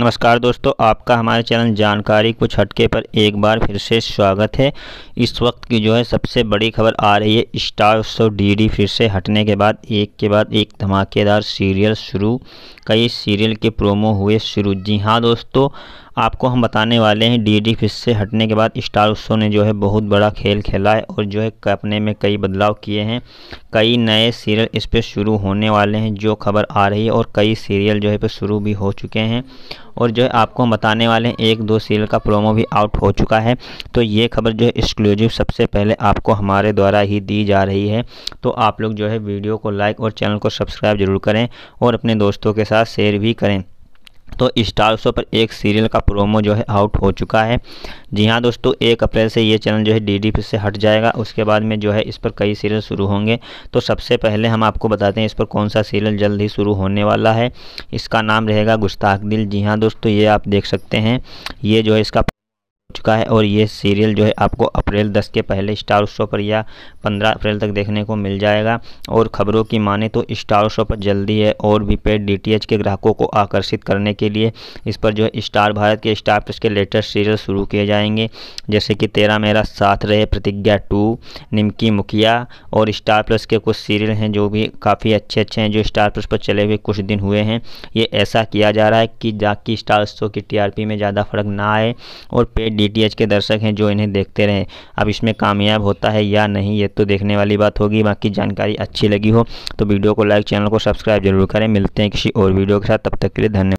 नमस्कार दोस्तों आपका हमारे चैनल जानकारी कुछ हटके पर एक बार फिर से स्वागत है इस वक्त की जो है सबसे बड़ी खबर आ रही है स्टार सो डी फिर से हटने के बाद एक के बाद एक धमाकेदार सीरियल शुरू कई सीरियल के प्रोमो हुए शुरू जी हाँ दोस्तों आपको हम बताने वाले हैं डीडी फिश से हटने के बाद स्टार उत्सव ने जो है बहुत बड़ा खेल खेला है और जो है अपने में कई बदलाव किए हैं कई नए सीरियल इस पर शुरू होने वाले हैं जो खबर आ रही है और कई सीरियल जो है पे शुरू भी हो चुके हैं और जो है आपको हम बताने वाले हैं एक दो सीरियल का प्रोमो भी आउट हो चुका है तो ये खबर जो है एक्सक्लूसिव सबसे पहले आपको हमारे द्वारा ही दी जा रही है तो आप लोग जो है वीडियो को लाइक और चैनल को सब्सक्राइब जरूर करें और अपने दोस्तों के साथ शेयर भी करें तो स्टार शो पर एक सीरियल का प्रोमो जो है आउट हो चुका है जी हाँ दोस्तों एक अप्रैल से ये चैनल जो है डी डी से हट जाएगा उसके बाद में जो है इस पर कई सीरियल शुरू होंगे तो सबसे पहले हम आपको बताते हैं इस पर कौन सा सीरियल जल्द ही शुरू होने वाला है इसका नाम रहेगा गुस्ताख दिल जी हाँ दोस्तों ये आप देख सकते हैं ये जो है इसका चुका है और ये सीरियल जो है आपको अप्रैल 10 के पहले स्टार शो पर या 15 अप्रैल तक देखने को मिल जाएगा और ख़बरों की माने तो स्टार शो पर जल्दी है और भी पेड डीटीएच के ग्राहकों को आकर्षित करने के लिए इस पर जो है स्टार भारत के स्टार प्लस के लेटेस्ट सीरियल शुरू किए जाएंगे जैसे कि तेरा मेरा साथ रहे प्रतिज्ञा टू निमकी मुखिया और स्टार प्लस के कुछ सीरियल हैं जो भी काफ़ी अच्छे अच्छे हैं जो स्टार प्लस पर चले हुए कुछ दिन हुए हैं ये ऐसा किया जा रहा है कि जाकि स्टार शो की टी में ज़्यादा फर्क ना आए और पेड डीटीएच के दर्शक हैं जो इन्हें देखते रहें अब इसमें कामयाब होता है या नहीं ये तो देखने वाली बात होगी बाकी जानकारी अच्छी लगी हो तो वीडियो को लाइक चैनल को सब्सक्राइब जरूर करें मिलते हैं किसी और वीडियो के साथ तब तक के लिए धन्यवाद